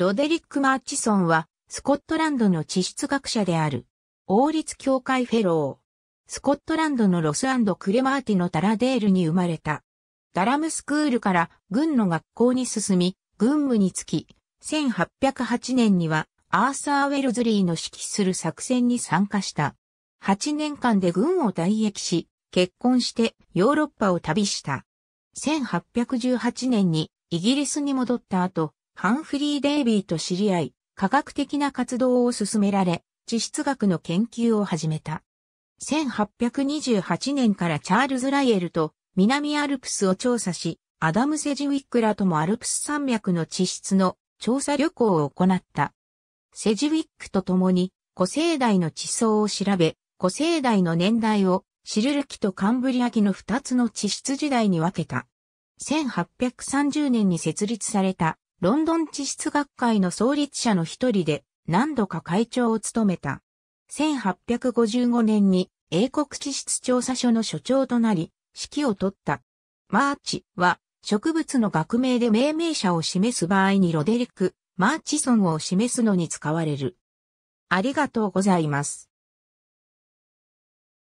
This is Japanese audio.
ロデリック・マーチソンは、スコットランドの地質学者である。王立協会フェロー。スコットランドのロスクレマーティのタラデールに生まれた。ダラムスクールから軍の学校に進み、軍務につき、1808年にはアーサー・ウェルズリーの指揮する作戦に参加した。8年間で軍を退役し、結婚してヨーロッパを旅した。1818年にイギリスに戻った後、ハンフリー・デイビーと知り合い、科学的な活動を進められ、地質学の研究を始めた。1828年からチャールズ・ライエルと南アルプスを調査し、アダム・セジウィックらともアルプス山脈の地質の調査旅行を行った。セジウィックと共に古生代の地層を調べ、古生代の年代をシルル紀とカンブリア紀の2つの地質時代に分けた。1830年に設立されたロンドン地質学会の創立者の一人で何度か会長を務めた。1855年に英国地質調査所の所長となり、指揮を取った。マーチは植物の学名で命名者を示す場合にロデリック、マーチソンを示すのに使われる。ありがとうございます。